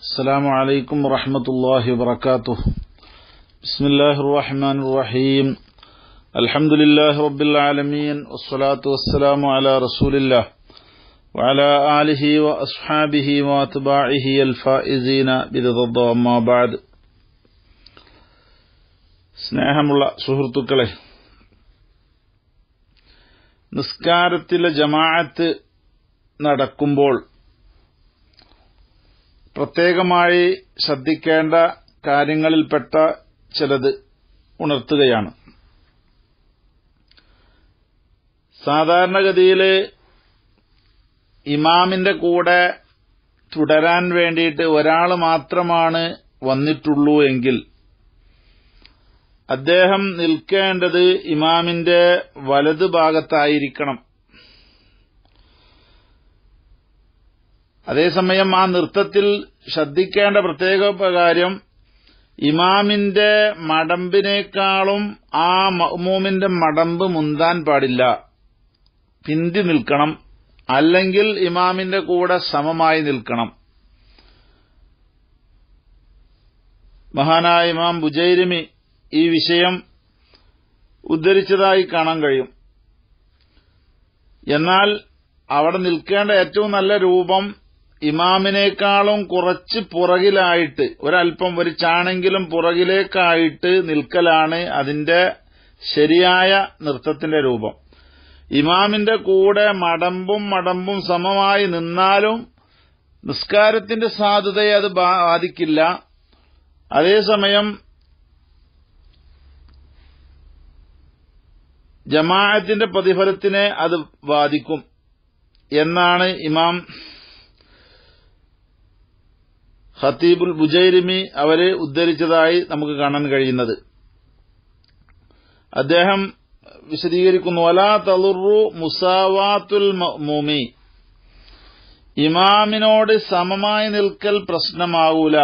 السلام عليكم ورحمة الله وبركاته بسم الله الرحمن الرحيم الحمد لله رب العالمين والصلاة والسلام على رسول الله وعلى آله وأصحابه وأتباعه الفائزين برضا الله ما بعد സ്നേഹമുള്ള സുഹൃത്തുക്കളെ നിസ്കാരത്തിലെ ജമാഅത്ത് നടക്കുമ്പോൾ പ്രത്യേകമായി ശ്രദ്ധിക്കേണ്ട കാര്യങ്ങളിൽപ്പെട്ട ചിലത് ഉണർത്തുകയാണ് സാധാരണഗതിയിൽ ഇമാമിന്റെ കൂടെ തുടരാൻ വേണ്ടിയിട്ട് ഒരാൾ മാത്രമാണ് വന്നിട്ടുള്ളൂ എങ്കിൽ അദ്ദേഹം നിൽക്കേണ്ടത് ഇമാമിന്റെ വലതുഭാഗത്തായിരിക്കണം ഭാഗത്തായിരിക്കണം അതേസമയം ആ നൃത്തത്തിൽ ശ്രദ്ധിക്കേണ്ട പ്രത്യേക കാര്യം ഇമാമിന്റെ മടമ്പിനേക്കാളും ആ മഹ്മൂമിന്റെ മടമ്പ് മുന്താൻ പാടില്ല പിന്തി നിൽക്കണം അല്ലെങ്കിൽ ഇമാമിന്റെ കൂടെ സമമായി നിൽക്കണം മഹാനായ ഇമാം ബുജൈരിമി ഈ വിഷയം ഉദ്ധരിച്ചതായി കാണാൻ കഴിയും എന്നാൽ അവിടെ നിൽക്കേണ്ട ഏറ്റവും നല്ല രൂപം ഇമാമിനേക്കാളും കുറച്ച് പുറകിലായിട്ട് ഒരല്പം ഒരു ചാണെങ്കിലും പുറകിലേക്കായിട്ട് നിൽക്കലാണ് അതിന്റെ ശരിയായ നൃത്തത്തിന്റെ രൂപം ഇമാമിന്റെ കൂടെ മടമ്പും മടമ്പും സമമായി നിന്നാലും നിസ്കാരത്തിന്റെ സാധുതയെ അത് ബാധിക്കില്ല അതേസമയം ജമാഅത്തിന്റെ പ്രതിഫലത്തിനെ അത് ബാധിക്കും എന്നാണ് ഇമാം ഖത്തീബുൽ ബുജൈരിമി അവരെ ഉദ്ധരിച്ചതായി നമുക്ക് കാണാൻ കഴിയുന്നത് അദ്ദേഹം വിശദീകരിക്കുന്നു അലാ തലുറു മുസാവാത്തുൽ മോമി ഇമാമിനോട് സമമായി നിൽക്കൽ പ്രശ്നമാവൂല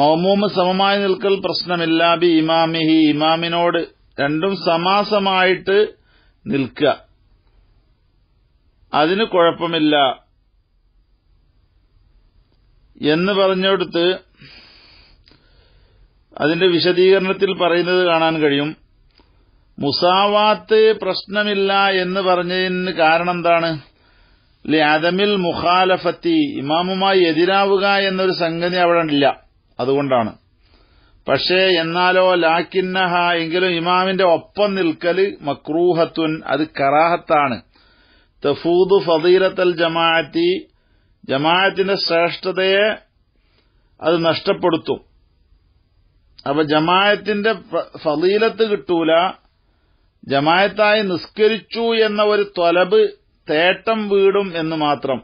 മൗമൂമ് സമമായി നിൽക്കൽ പ്രശ്നമില്ല ബി ഇമാമിഹി ഇമാമിനോട് രണ്ടും സമാസമായിട്ട് നിൽക്കുക അതിന് കുഴപ്പമില്ല എന്ന് പറഞ്ഞെടുത്ത് അതിന്റെ വിശദീകരണത്തിൽ പറയുന്നത് കാണാൻ കഴിയും മുസാവാത്ത് പ്രശ്നമില്ല എന്ന് പറഞ്ഞതിന് കാരണം എന്താണ് ലാദമിൽ മുഖാലഫത്തി ഇമാമുമായി എതിരാവുക എന്നൊരു സംഗതി അവിടെ ഇല്ല അതുകൊണ്ടാണ് പക്ഷേ എന്നാലോ ലാക്കിന്നഹ എങ്കിലും ഇമാമിന്റെ ഒപ്പം നിൽക്കല് മക്രൂഹത്വൻ അത് കറാഹത്താണ് തഫൂദു ഫതീലത്തൽ ജമാഅത്തി ജമാഅത്തിന്റെ ശ്രേഷ്ഠതയെ അത് നഷ്ടപ്പെടുത്തും അപ്പൊ ജമാഅത്തിന്റെ ഫലീലത്ത് കിട്ടൂല ജമായത്തായി നിസ്കരിച്ചു എന്ന ഒരു ത്വലബ് തേട്ടം വീടും എന്ന് മാത്രം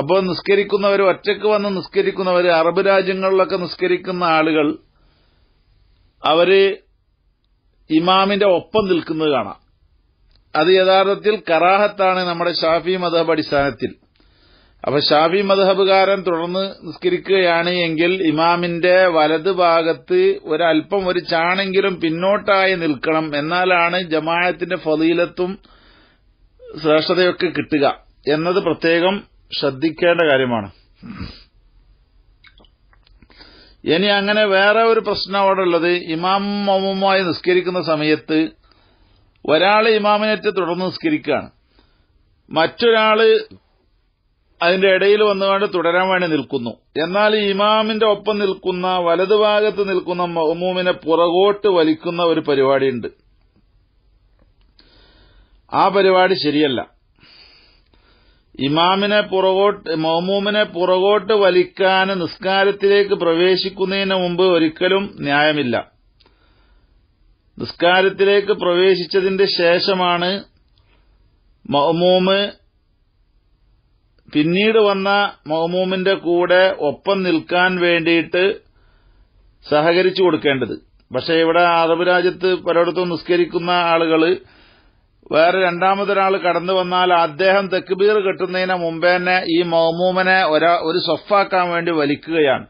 അപ്പോൾ നിസ്കരിക്കുന്നവർ ഒറ്റയ്ക്ക് വന്ന് നിസ്കരിക്കുന്നവർ അറബ് രാജ്യങ്ങളിലൊക്കെ നിസ്കരിക്കുന്ന ആളുകൾ അവര് ഇമാമിന്റെ ഒപ്പം നിൽക്കുന്നത് കാണാം അത് യഥാർത്ഥത്തിൽ കറാഹത്താണ് നമ്മുടെ ഷാഫി മതഹബ് അടിസ്ഥാനത്തിൽ അപ്പൊ ഷാഫി മധബുകാരൻ തുടർന്ന് നിസ്കരിക്കുകയാണ് എങ്കിൽ ഇമാമിന്റെ വലത് ഭാഗത്ത് ഒരല്പം ഒരു ചാണെങ്കിലും പിന്നോട്ടായി നിൽക്കണം എന്നാലാണ് ജമായത്തിന്റെ ഫലീലത്തും ശ്രേഷ്ഠതയൊക്കെ കിട്ടുക എന്നത് പ്രത്യേകം ശ്രദ്ധിക്കേണ്ട കാര്യമാണ് ഇനി അങ്ങനെ വേറെ ഒരു പ്രശ്നം അവിടെ ഉള്ളത് ഇമാമുമായി നിസ്കരിക്കുന്ന സമയത്ത് ഒരാൾ ഇമാമിനെ തുടർന്ന് നിസ്കരിക്കുകയാണ് മറ്റൊരാള് അതിന്റെ ഇടയിൽ വന്നുകൊണ്ട് തുടരാൻ വേണ്ടി നിൽക്കുന്നു എന്നാൽ ഇമാമിന്റെ ഒപ്പം നിൽക്കുന്ന വലതുഭാഗത്ത് നിൽക്കുന്ന മഹമൂമിനെ പുറകോട്ട് വലിക്കുന്ന ഒരു പരിപാടിയുണ്ട് ആ പരിപാടി ശരിയല്ല ഇമാമിനെ പുറകോട്ട് മഹമൂമിനെ പുറകോട്ട് വലിക്കാൻ നിസ്കാരത്തിലേക്ക് പ്രവേശിക്കുന്നതിന് മുമ്പ് ഒരിക്കലും ന്യായമില്ല നിസ്കാരത്തിലേക്ക് പ്രവേശിച്ചതിന്റെ ശേഷമാണ് മഹമൂമ് പിന്നീട് വന്ന മഹമൂമിന്റെ കൂടെ ഒപ്പം നിൽക്കാൻ വേണ്ടിയിട്ട് സഹകരിച്ചു കൊടുക്കേണ്ടത് പക്ഷെ ഇവിടെ അറബ് രാജ്യത്ത് പലയിടത്തും നിസ്കരിക്കുന്ന ആളുകൾ വേറെ രണ്ടാമതൊരാൾ കടന്നു വന്നാൽ അദ്ദേഹം തെക്കുബീർ കെട്ടുന്നതിന് മുമ്പേ തന്നെ ഈ മഹമൂമനെ ഒരു സ്വഫാക്കാൻ വേണ്ടി വലിക്കുകയാണ്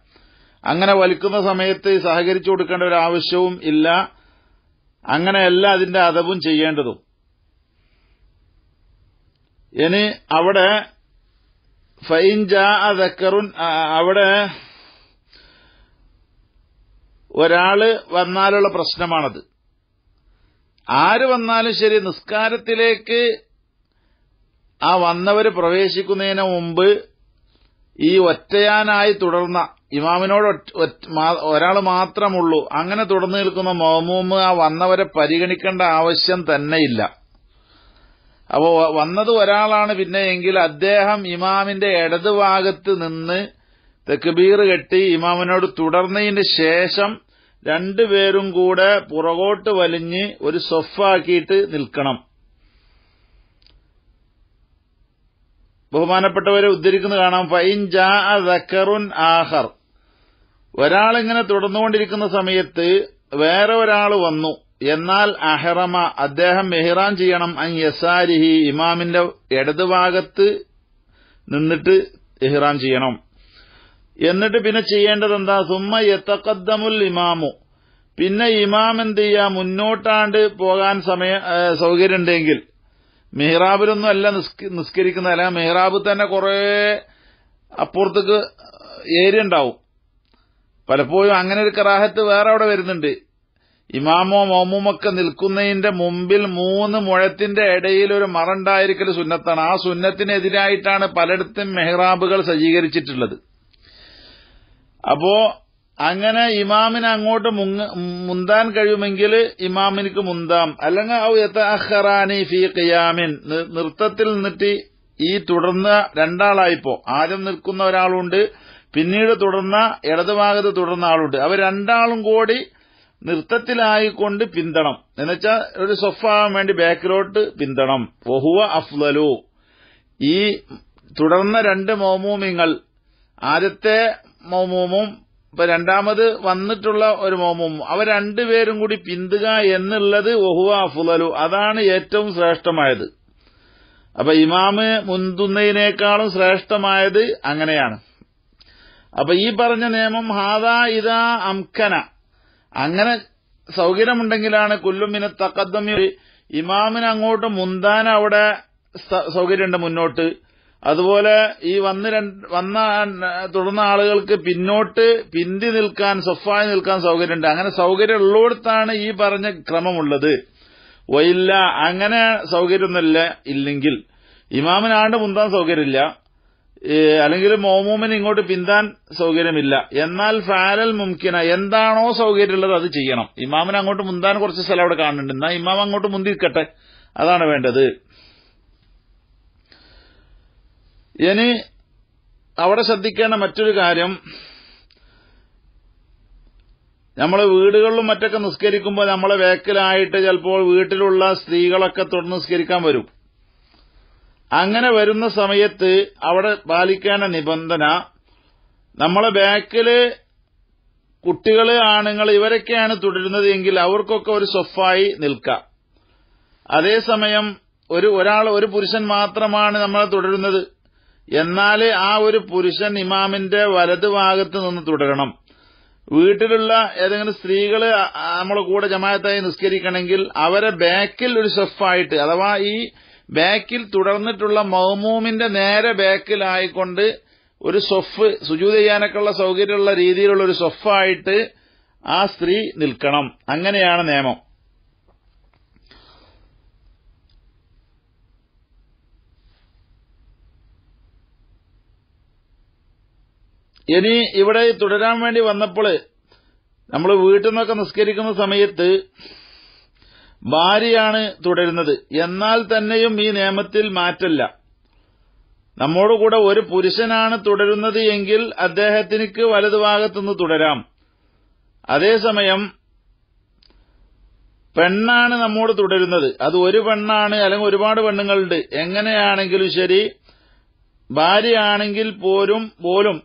അങ്ങനെ വലിക്കുന്ന സമയത്ത് സഹകരിച്ചു കൊടുക്കേണ്ട ഒരു ആവശ്യവും ഇല്ല അങ്ങനെയല്ല അതിന്റെ അതവും ചെയ്യേണ്ടതും ഇനി അവിടെ ഫൈൻജ അതക്കറുൻ അവിടെ ഒരാള് വന്നാലുള്ള പ്രശ്നമാണത് ആര് വന്നാലും ശരി നിസ്കാരത്തിലേക്ക് ആ വന്നവർ പ്രവേശിക്കുന്നതിന് മുമ്പ് ഈ ഒറ്റയാനായി തുടർന്ന ഇമാമിനോട് ഒരാൾ മാത്രമുള്ളൂ അങ്ങനെ തുടർന്നു നിൽക്കുന്ന മോമൂമ് ആ വന്നവരെ പരിഗണിക്കേണ്ട ആവശ്യം തന്നെയില്ല അപ്പോ വന്നത് ഒരാളാണ് പിന്നെ എങ്കിൽ അദ്ദേഹം ഇമാമിന്റെ ഇടതുഭാഗത്ത് നിന്ന് തെക്കുബീർ കെട്ടി ഇമാമിനോട് തുടർന്നതിന് ശേഷം രണ്ടുപേരും കൂടെ പുറകോട്ട് വലിഞ്ഞ് ഒരു സൊഫാക്കിയിട്ട് നിൽക്കണം ബഹുമാനപ്പെട്ടവരെ ഉദ്ധരിക്കുന്നത് കാണാം ഫൈൻ ജാ ആഹർ ഒരാളിങ്ങനെ തുടർന്നുകൊണ്ടിരിക്കുന്ന സമയത്ത് വേറെ ഒരാൾ വന്നു എന്നാൽ അഹറമ അദ്ദേഹം മെഹ്റാൻ ചെയ്യണം അൻ യസാരിഹി ഇമാമിന്റെ ഇടതുഭാഗത്ത് നിന്നിട്ട് എഹ്റാൻ ചെയ്യണം എന്നിട്ട് പിന്നെ ചെയ്യേണ്ടത് എന്താ സുമ യത്തക്കദ്ദമുൽ ഇമാമു പിന്നെ ഇമാം എന്ത് ചെയ്യാ മുന്നോട്ടാണ്ട് പോകാൻ സമയ സൗകര്യമുണ്ടെങ്കിൽ മെഹ്റാബിലൊന്നും അല്ല നിസ്കരിക്കുന്നത് അല്ല മെഹ്റാബ് തന്നെ കുറേ അപ്പുറത്തേക്ക് ഏരിയ ഉണ്ടാവും പലപ്പോഴും അങ്ങനെ ഒരു കറാഹത്ത് വേറെ അവിടെ വരുന്നുണ്ട് ഇമാമോ മൗമൂമൊക്കെ നിൽക്കുന്നതിന്റെ മുമ്പിൽ മൂന്ന് മുഴത്തിന്റെ ഇടയിൽ ഒരു മറണ്ടായിരിക്കൽ സുന്നത്താണ് ആ സുന്നത്തിനെതിരായിട്ടാണ് പലയിടത്തും മെഹ്റാബുകൾ സജ്ജീകരിച്ചിട്ടുള്ളത് അപ്പോ അങ്ങനെ ഇമാമിന് അങ്ങോട്ട് മുന്താൻ കഴിയുമെങ്കിൽ ഇമാമിനിക്ക് മുന്താം അല്ലെങ്കിൽ ഫി ഖിയാമിൻ നൃത്തത്തിൽ നിന്നിട്ട് ഈ തുടർന്ന രണ്ടാളായിപ്പോ ആദ്യം നിൽക്കുന്ന ഒരാളുണ്ട് പിന്നീട് തുടർന്ന ഇടതുഭാഗത്ത് തുടർന്ന ആളുണ്ട് അവർ രണ്ടാളും കൂടി നൃത്തത്തിലായിക്കൊണ്ട് പിന്തണം എന്നുവെച്ചാൽ ഒരു സൊഫാകാൻ വേണ്ടി ബാക്കിലോട്ട് പിന്തണം വഹുവ അഫ്ലലു ഈ തുടർന്ന രണ്ട് മോമൂമിങ്ങൾ ആദ്യത്തെ മോമൂമും ഇപ്പൊ രണ്ടാമത് വന്നിട്ടുള്ള ഒരു മോമൂമും അവ രണ്ടുപേരും കൂടി പിന്തുക എന്നുള്ളത് ഒഹുവ അഫുലലു അതാണ് ഏറ്റവും ശ്രേഷ്ഠമായത് അപ്പൊ ഇമാമ് മുന്തുന്നതിനേക്കാളും ശ്രേഷ്ഠമായത് അങ്ങനെയാണ് അപ്പൊ ഈ പറഞ്ഞ നിയമം ഹാദാ ഇതാ അംഖന അങ്ങനെ സൗകര്യമുണ്ടെങ്കിലാണ് കുല്ലുമിന് തക്കദ്ദമി ഇമാമിന് അങ്ങോട്ട് മുന്താൻ അവിടെ സൗകര്യമുണ്ട് മുന്നോട്ട് അതുപോലെ ഈ വന്ന് വന്ന തുടർന്ന ആളുകൾക്ക് പിന്നോട്ട് പിന്തി നിൽക്കാൻ സൊഫായി നിൽക്കാൻ സൗകര്യമുണ്ട് അങ്ങനെ സൗകര്യം ഉള്ളിടത്താണ് ഈ പറഞ്ഞ ക്രമമുള്ളത് വയില്ല അങ്ങനെ സൗകര്യമൊന്നുമില്ല ഇല്ലെങ്കിൽ ഇമാമിനാണ്ട് മുന്താൻ സൗകര്യമില്ല അല്ലെങ്കിൽ മോമൂമിന് ഇങ്ങോട്ട് പിന്താൻ സൗകര്യമില്ല എന്നാൽ ഫാലൽ മുംകിന എന്താണോ സൗകര്യമുള്ളത് അത് ചെയ്യണം ഇമാമിന് അങ്ങോട്ട് മുന്താൻ കുറച്ച് സ്ഥലം അവിടെ കാണുന്നുണ്ട് എന്നാൽ ഇമാം അങ്ങോട്ട് മുന്തിക്കട്ടെ അതാണ് വേണ്ടത് ഇനി അവിടെ ശ്രദ്ധിക്കേണ്ട മറ്റൊരു കാര്യം നമ്മളെ വീടുകളിലും മറ്റൊക്കെ നിസ്കരിക്കുമ്പോൾ നമ്മളെ വേക്കിലായിട്ട് ചിലപ്പോൾ വീട്ടിലുള്ള സ്ത്രീകളൊക്കെ തുടർന്ന് നിസ്കരിക്കാൻ വരും അങ്ങനെ വരുന്ന സമയത്ത് അവിടെ പാലിക്കേണ്ട നിബന്ധന നമ്മളെ ബാക്കില് കുട്ടികൾ ആണുങ്ങൾ ഇവരൊക്കെയാണ് തുടരുന്നത് എങ്കിൽ അവർക്കൊക്കെ ഒരു സൊഫായി നിൽക്കാം അതേസമയം ഒരു ഒരാൾ ഒരു പുരുഷൻ മാത്രമാണ് നമ്മൾ തുടരുന്നത് എന്നാൽ ആ ഒരു പുരുഷൻ ഇമാമിന്റെ വലത് ഭാഗത്ത് നിന്ന് തുടരണം വീട്ടിലുള്ള ഏതെങ്കിലും സ്ത്രീകൾ നമ്മളെ കൂടെ ജമായത്തായി നിസ്കരിക്കണമെങ്കിൽ അവരെ ബാക്കിൽ ഒരു ഷെഫായിട്ട് അഥവാ ഈ ബാക്കിൽ തുടർന്നിട്ടുള്ള മൗമൂമിന്റെ നേരെ ബാക്കിലായിക്കൊണ്ട് ഒരു സൊഫ് സുജൂത ചെയ്യാനൊക്കെയുള്ള സൗകര്യമുള്ള രീതിയിലുള്ള ഒരു സൊഫായിട്ട് ആ സ്ത്രീ നിൽക്കണം അങ്ങനെയാണ് നിയമം ഇനി ഇവിടെ തുടരാൻ വേണ്ടി വന്നപ്പോൾ നമ്മൾ വീട്ടിൽ നിന്നൊക്കെ നിസ്കരിക്കുന്ന സമയത്ത് ഭാര്യയാണ് തുടരുന്നത് എന്നാൽ തന്നെയും ഈ നിയമത്തിൽ മാറ്റല്ല നമ്മോടുകൂടെ ഒരു പുരുഷനാണ് തുടരുന്നത് എങ്കിൽ അദ്ദേഹത്തിനിക്ക് വലതുഭാഗത്തുനിന്ന് തുടരാം അതേസമയം പെണ്ണാണ് നമ്മോട് തുടരുന്നത് അത് ഒരു പെണ്ണാണ് അല്ലെങ്കിൽ ഒരുപാട് പെണ്ണുങ്ങളുണ്ട് എങ്ങനെയാണെങ്കിലും ശരി ഭാര്യയാണെങ്കിൽ പോലും പോലും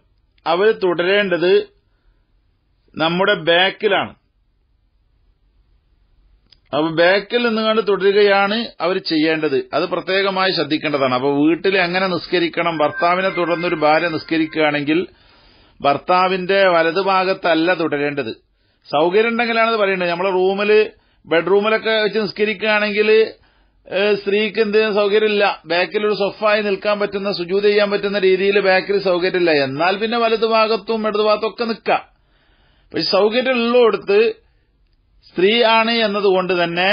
അവർ തുടരേണ്ടത് നമ്മുടെ ബാക്കിലാണ് അപ്പൊ ബാക്കിൽ നിന്നുകൊണ്ട് തുടരുകയാണ് അവർ ചെയ്യേണ്ടത് അത് പ്രത്യേകമായി ശ്രദ്ധിക്കേണ്ടതാണ് അപ്പൊ വീട്ടിൽ എങ്ങനെ നിസ്കരിക്കണം ഭർത്താവിനെ തുടർന്നൊരു ഭാര്യ നിസ്കരിക്കുകയാണെങ്കിൽ ഭർത്താവിന്റെ വലതുഭാഗത്തല്ല തുടരേണ്ടത് സൗകര്യം ഉണ്ടെങ്കിലാണ് പറയുന്നത് നമ്മളെ റൂമിൽ ബെഡ്റൂമിലൊക്കെ വെച്ച് നിസ്കരിക്കുകയാണെങ്കിൽ സ്ത്രീക്ക് എന്തെങ്കിലും സൗകര്യമില്ല ബാക്കിൽ ഒരു സൊഫായി നിൽക്കാൻ പറ്റുന്ന സുജൂത് ചെയ്യാൻ പറ്റുന്ന രീതിയിൽ ബാക്കിൽ സൗകര്യമില്ല എന്നാൽ പിന്നെ വലതുഭാഗത്തും ഇടതുഭാഗത്തും ഒക്കെ നിൽക്കാം പക്ഷെ സൗകര്യമുള്ളിടത്ത് സ്ത്രീയാണ് എന്നതുകൊണ്ട് തന്നെ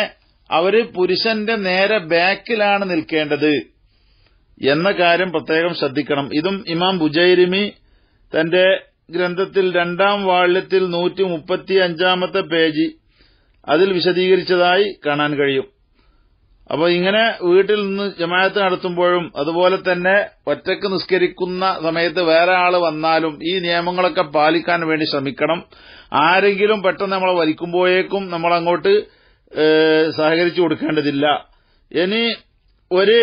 അവർ പുരുഷന്റെ നേരെ ബാക്കിലാണ് നിൽക്കേണ്ടത് എന്ന കാര്യം പ്രത്യേകം ശ്രദ്ധിക്കണം ഇതും ഇമാം ബുജൈരിമി തന്റെ ഗ്രന്ഥത്തിൽ രണ്ടാം വാള്യത്തിൽ നൂറ്റി മുപ്പത്തി അഞ്ചാമത്തെ പേജ് അതിൽ വിശദീകരിച്ചതായി കാണാൻ കഴിയും അപ്പൊ ഇങ്ങനെ വീട്ടിൽ നിന്ന് ജമാഅത്ത് നടത്തുമ്പോഴും അതുപോലെ തന്നെ ഒറ്റക്ക് നിസ്കരിക്കുന്ന സമയത്ത് വേറെ ആള് വന്നാലും ഈ നിയമങ്ങളൊക്കെ പാലിക്കാൻ വേണ്ടി ശ്രമിക്കണം ആരെങ്കിലും പെട്ടെന്ന് നമ്മളെ വലിക്കുമ്പോഴേക്കും നമ്മൾ അങ്ങോട്ട് സഹകരിച്ചു കൊടുക്കേണ്ടതില്ല ഇനി ഒരു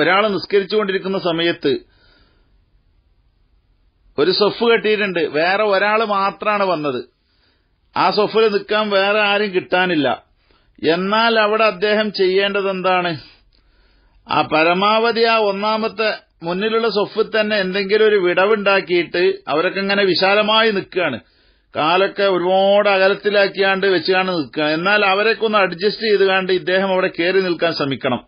ഒരാൾ നിസ്കരിച്ചുകൊണ്ടിരിക്കുന്ന സമയത്ത് ഒരു സൊഫ് കെട്ടിയിട്ടുണ്ട് വേറെ ഒരാൾ മാത്രമാണ് വന്നത് ആ സൊഫിൽ നിൽക്കാൻ വേറെ ആരും കിട്ടാനില്ല എന്നാൽ അവിടെ അദ്ദേഹം ചെയ്യേണ്ടത് എന്താണ് ആ പരമാവധി ആ ഒന്നാമത്തെ മുന്നിലുള്ള സ്വഫ് തന്നെ എന്തെങ്കിലും ഒരു വിടവുണ്ടാക്കിയിട്ട് അവരൊക്കെ ഇങ്ങനെ വിശാലമായി നിൽക്കുകയാണ് കാലൊക്കെ ഒരുപാട് അകലത്തിലാക്കിയാണ്ട് വെച്ചാണ് നിൽക്കുക എന്നാൽ അവരൊക്കെ ഒന്ന് അഡ്ജസ്റ്റ് ചെയ്ത് കണ്ട് ഇദ്ദേഹം അവിടെ കയറി നിൽക്കാൻ ശ്രമിക്കണം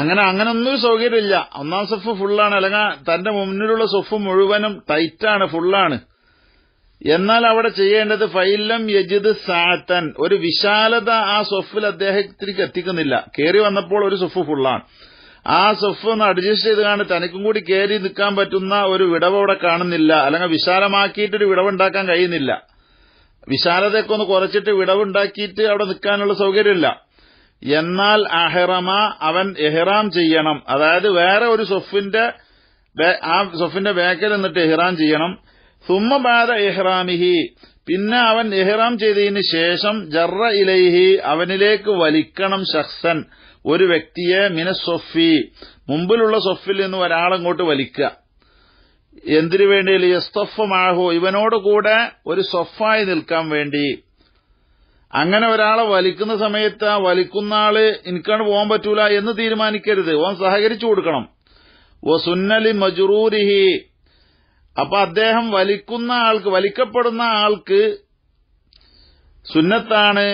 അങ്ങനെ അങ്ങനൊന്നും സൗകര്യമില്ല ഒന്നാം സ്വഫ് ഫുള്ളാണ് അല്ലെങ്കിൽ തന്റെ മുന്നിലുള്ള സ്വഫ് മുഴുവനും ടൈറ്റാണ് ഫുള്ളാണ് എന്നാൽ അവിടെ ചെയ്യേണ്ടത് ഫൈലം യജിദ് സാത്തൻ ഒരു വിശാലത ആ സൊഫിൽ അദ്ദേഹത്തിലേക്ക് എത്തിക്കുന്നില്ല കയറി വന്നപ്പോൾ ഒരു സൊഫ് ഫുള്ളാണ് ആ സൊഫ് ഒന്ന് അഡ്ജസ്റ്റ് ചെയ്ത് കാണും തനിക്കും കൂടി കയറി നിൽക്കാൻ പറ്റുന്ന ഒരു വിടവ് അവിടെ കാണുന്നില്ല അല്ലെങ്കിൽ വിശാലമാക്കിയിട്ടൊരു വിടവുണ്ടാക്കാൻ കഴിയുന്നില്ല വിശാലതയൊക്കെ ഒന്ന് കുറച്ചിട്ട് വിടവുണ്ടാക്കിയിട്ട് അവിടെ നിൽക്കാനുള്ള സൗകര്യമില്ല എന്നാൽ അഹ്റമ അവൻ എഹ്റാം ചെയ്യണം അതായത് വേറെ ഒരു സൊഫിന്റെ ആ സൊഫിന്റെ ബാക്കിൽ നിന്നിട്ട് എഹ്റാം ചെയ്യണം സുമ്മബാദ ഇഹ്റാമിഹി പിന്നെ അവൻ എഹ്റാം ചെയ്തതിന് ശേഷം ജറ ഇലൈഹി അവനിലേക്ക് വലിക്കണം ശഖ്സൻ ഒരു വ്യക്തിയെ മിനസ്വഫി മുമ്പിലുള്ള സൊഫിൽ നിന്ന് ഒരാളങ്ങോട്ട് വലിക്കുക എന്തിനു വേണ്ടി യസ്തഫമാഹു ഇവനോട് കൂടെ ഒരു സൊഫായി നിൽക്കാൻ വേണ്ടി അങ്ങനെ ഒരാളെ വലിക്കുന്ന സമയത്ത് ആ വലിക്കുന്ന ആള് എനിക്കാണ് പോകാൻ പറ്റൂല എന്ന് തീരുമാനിക്കരുത് ഓൻ സഹകരിച്ചു കൊടുക്കണം സുന്നലി മജുറൂരിഹി അപ്പൊ അദ്ദേഹം വലിക്കുന്ന ആൾക്ക് വലിക്കപ്പെടുന്ന ആൾക്ക് സുന്നത്താണ്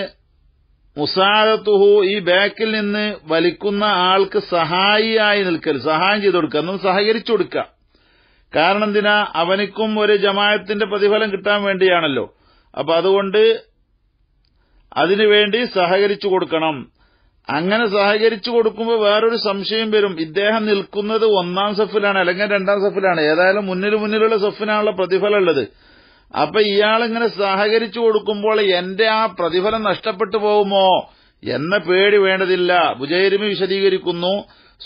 മുസാദത്തുഹു ഈ ബാക്കിൽ നിന്ന് വലിക്കുന്ന ആൾക്ക് സഹായിയായി നിൽക്കൽ സഹായം ചെയ്തു കൊടുക്കുക എന്നും സഹകരിച്ചു കൊടുക്കുക കാരണം എന്തിനാ അവനിക്കും ഒരു ജമായത്തിന്റെ പ്രതിഫലം കിട്ടാൻ വേണ്ടിയാണല്ലോ അപ്പൊ അതുകൊണ്ട് അതിനുവേണ്ടി സഹകരിച്ചു കൊടുക്കണം അങ്ങനെ സഹകരിച്ചു കൊടുക്കുമ്പോൾ വേറൊരു സംശയം വരും ഇദ്ദേഹം നിൽക്കുന്നത് ഒന്നാം സഫിലാണ് അല്ലെങ്കിൽ രണ്ടാം സഫിലാണ് ഏതായാലും മുന്നിൽ മുന്നിലുള്ള സഫിനാണുള്ള പ്രതിഫലം ഉള്ളത് അപ്പൊ ഇയാളിങ്ങനെ സഹകരിച്ചു കൊടുക്കുമ്പോൾ എന്റെ ആ പ്രതിഫലം നഷ്ടപ്പെട്ടു പോകുമോ എന്ന പേടി വേണ്ടതില്ല ബുജൈരിമി വിശദീകരിക്കുന്നു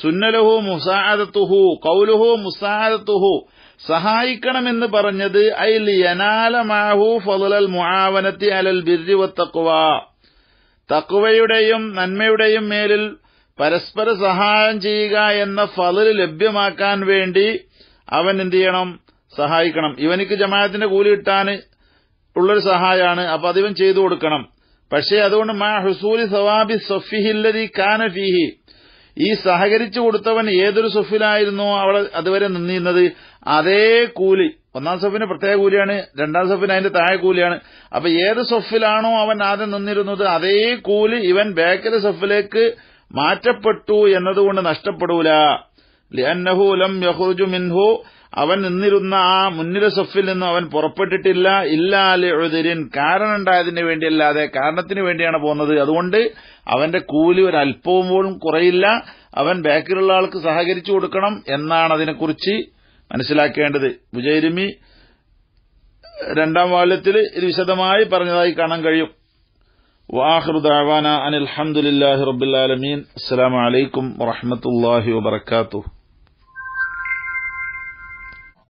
സുന്നലഹു മുസാദത്തുഹു കൗലുഹു മുസാദത്തുഹു സഹായിക്കണമെന്ന് പറഞ്ഞത് അയിൽ യനാലമാഹു ഫതുലൽ മുഹാവനത്തി അലൽ ബിർരി തക്കുവയുടെയും നന്മയുടെയും മേലിൽ പരസ്പര സഹായം ചെയ്യുക എന്ന ഫലൽ ലഭ്യമാക്കാൻ വേണ്ടി അവൻ എന്ത് ചെയ്യണം സഹായിക്കണം ഇവനിക്ക് ജമാഅത്തിന്റെ കൂലി കിട്ടാൻ ഉള്ളൊരു സഹായമാണ് അപ്പൊ അതിവൻ ചെയ്തു കൊടുക്കണം പക്ഷേ അതുകൊണ്ട് മാ ഹുസൂലി സവാബി സൊഫിഹില്ലതി കാന ഫീഹി ഈ സഹകരിച്ചു കൊടുത്തവൻ ഏതൊരു സൊഫിലായിരുന്നോ അവൾ അതുവരെ നിന്നിരുന്നത് അതേ കൂലി ഒന്നാം സൊഫിന് പ്രത്യേക കൂലിയാണ് രണ്ടാം സൊഫിന് അതിന്റെ താഴെ കൂലിയാണ് അപ്പൊ ഏത് സൊഫിലാണോ അവൻ ആദ്യം നിന്നിരുന്നത് അതേ കൂലി ഇവൻ ബാക്കിലെ സൊഫിലേക്ക് മാറ്റപ്പെട്ടു എന്നതുകൊണ്ട് നഷ്ടപ്പെടൂല ലിയന്നഹു ലം മിൻഹു അവൻ നിന്നിരുന്ന ആ മുന്നിലെ സൊഫിൽ നിന്നും അവൻ പുറപ്പെട്ടിട്ടില്ല ഇല്ലാലി എഴുതിരിൻ കാരണം ഉണ്ടായതിന് വേണ്ടിയല്ലാതെ കാരണത്തിന് വേണ്ടിയാണ് പോകുന്നത് അതുകൊണ്ട് അവന്റെ കൂലി ഒരു അല്പവും പോലും കുറയില്ല അവൻ ബാക്കിലുള്ള ആൾക്ക് സഹകരിച്ചു കൊടുക്കണം എന്നാണ് അതിനെക്കുറിച്ച് മനസ്സിലാക്കേണ്ടത് മുജൈരിമി രണ്ടാം വാല്യത്തിൽ ഇത് വിശദമായി പറഞ്ഞതായി കാണാൻ കഴിയും വാഹൃദാവാന ദാവാന അനിൽ അഹമ്മദില്ലാഹി റബ്ബുലാലമീൻ അസ്സലാമലൈക്കും വറഹമത്തല്ലാഹി വാത്തു